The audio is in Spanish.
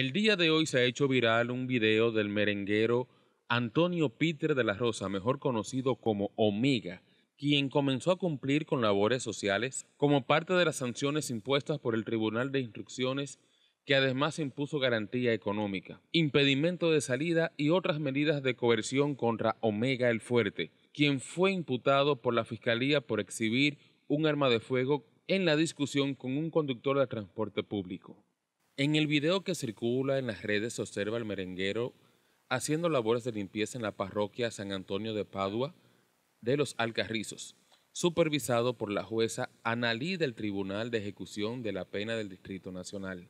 El día de hoy se ha hecho viral un video del merenguero Antonio Peter de la Rosa, mejor conocido como Omega, quien comenzó a cumplir con labores sociales como parte de las sanciones impuestas por el Tribunal de Instrucciones que además impuso garantía económica, impedimento de salida y otras medidas de coerción contra Omega el Fuerte, quien fue imputado por la Fiscalía por exhibir un arma de fuego en la discusión con un conductor de transporte público. En el video que circula en las redes se observa al merenguero haciendo labores de limpieza en la parroquia San Antonio de Padua de los Alcarrizos, supervisado por la jueza Analí del Tribunal de Ejecución de la Pena del Distrito Nacional.